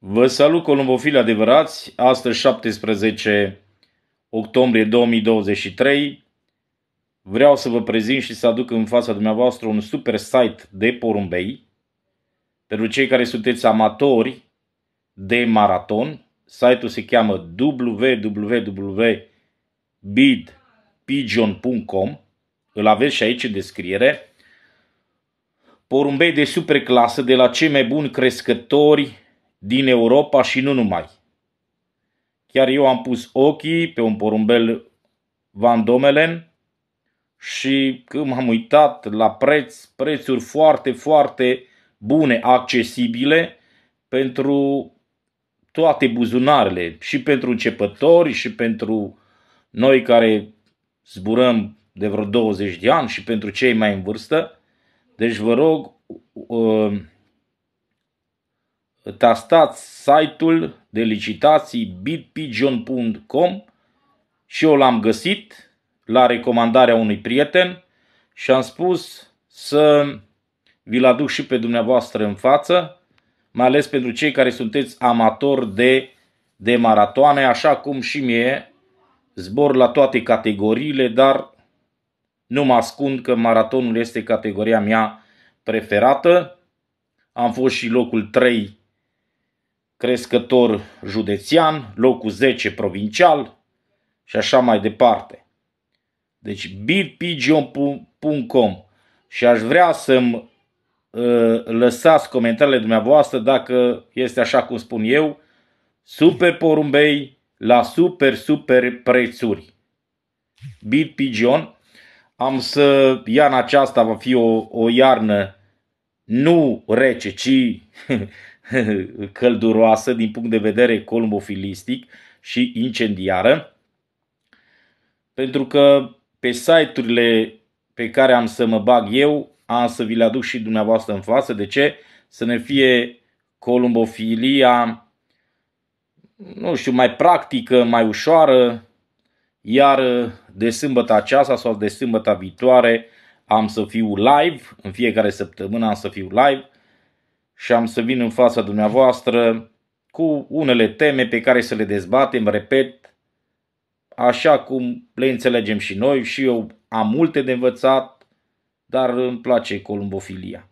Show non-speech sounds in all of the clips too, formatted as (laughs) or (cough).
Vă salut, columbofili adevărați! Astăzi, 17 octombrie 2023, vreau să vă prezint și să aduc în fața dumneavoastră un super site de porumbei pentru cei care sunteți amatori de maraton. Site-ul se cheamă www.bidpigeon.com Îl aveți și aici în descriere. Porumbei de super clasă de la cei mai buni crescători din Europa și nu numai. Chiar eu am pus ochii pe un porumbel Van Domelen și când m-am uitat la preț, prețuri foarte, foarte bune, accesibile pentru toate buzunarele, și pentru începători, și pentru noi care zburăm de vreo 20 de ani, și pentru cei mai în vârstă. Deci vă rog, uh, tastați site-ul de licitații bitpigeon.com și eu l-am găsit la recomandarea unui prieten și am spus să vi-l aduc și pe dumneavoastră în față, mai ales pentru cei care sunteți amatori de, de maratoane, așa cum și mie, zbor la toate categoriile, dar nu mă ascund că maratonul este categoria mea preferată. Am fost și locul 3 crescător județean, locul 10 provincial și așa mai departe. Deci bitpigeon.com și aș vrea să-mi uh, lăsați comentariile dumneavoastră dacă este așa cum spun eu, super porumbei la super, super prețuri. Bitpigeon. Am să, iarna aceasta va fi o, o iarnă nu rece, ci (laughs) (laughs) călduroasă din punct de vedere colmofilistic și incendiară, pentru că pe site-urile pe care am să mă bag eu, am să vi le aduc și dumneavoastră în față. De ce? Să ne fie columbofilia, nu știu, mai practică, mai ușoară, iar de sâmbătă aceasta sau de sâmbătă viitoare am să fiu live, în fiecare săptămână am să fiu live și am să vin în fața dumneavoastră cu unele teme pe care să le dezbatem, repet, așa cum le înțelegem și noi și eu am multe de învățat, dar îmi place columbofilia.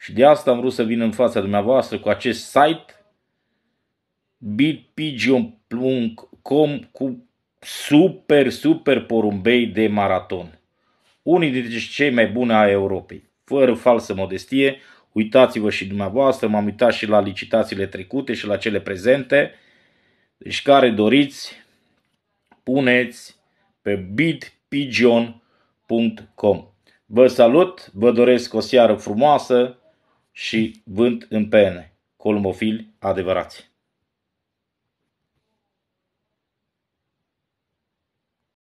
Și de asta am vrut să vin în fața dumneavoastră cu acest site bitpigeon.com cu super, super porumbei de maraton. Unii dintre cei mai buni a Europei, fără falsă modestie, Uitați-vă și dumneavoastră, m-am uitat și la licitațiile trecute și la cele prezente. Deci care doriți, puneți pe bitpigeon.com. Vă salut, vă doresc o seară frumoasă și vânt în pene. Colmofili adevărați!